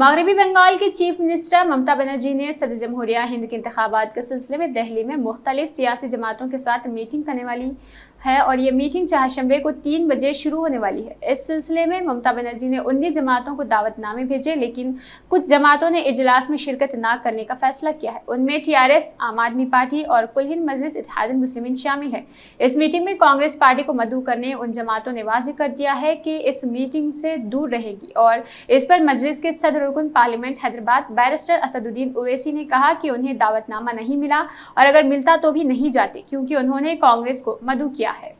मगरबी बंगाल के chief minister ममता बनर्जी ने सदर जमहूरिया हिंद के इंतबात के सिलसिले में दिल्ली में मुख्तलिफ सियासी जमातों के साथ मीटिंग करने वाली है और ये मीटिंग चार शंबे को तीन बजे शुरू होने वाली है इस सिलसिले में ममता बनर्जी ने उन्नीस जमातों को दावतनामे भेजे लेकिन कुछ जमातों ने इजलास में शिरकत न करने का फैसला किया है उनमें टी आर एस आम आदमी पार्टी और कुल हिंद मजलिस इतिहाद मुस्लिम शामिल है इस मीटिंग में कांग्रेस पार्टी को मधु करने उन जमातों ने वाज कर दिया है कि इस मीटिंग से दूर रहेगी और इस पर मजलिस के सदर रुकन पार्लियामेंट हैदराबाद बैरिस्टर असदुद्दीन ओवैसी ने कहा कि उन्हें दावतनामा नहीं मिला और अगर मिलता तो भी नहीं जाते क्योंकि उन्होंने कांग्रेस को मधु किया है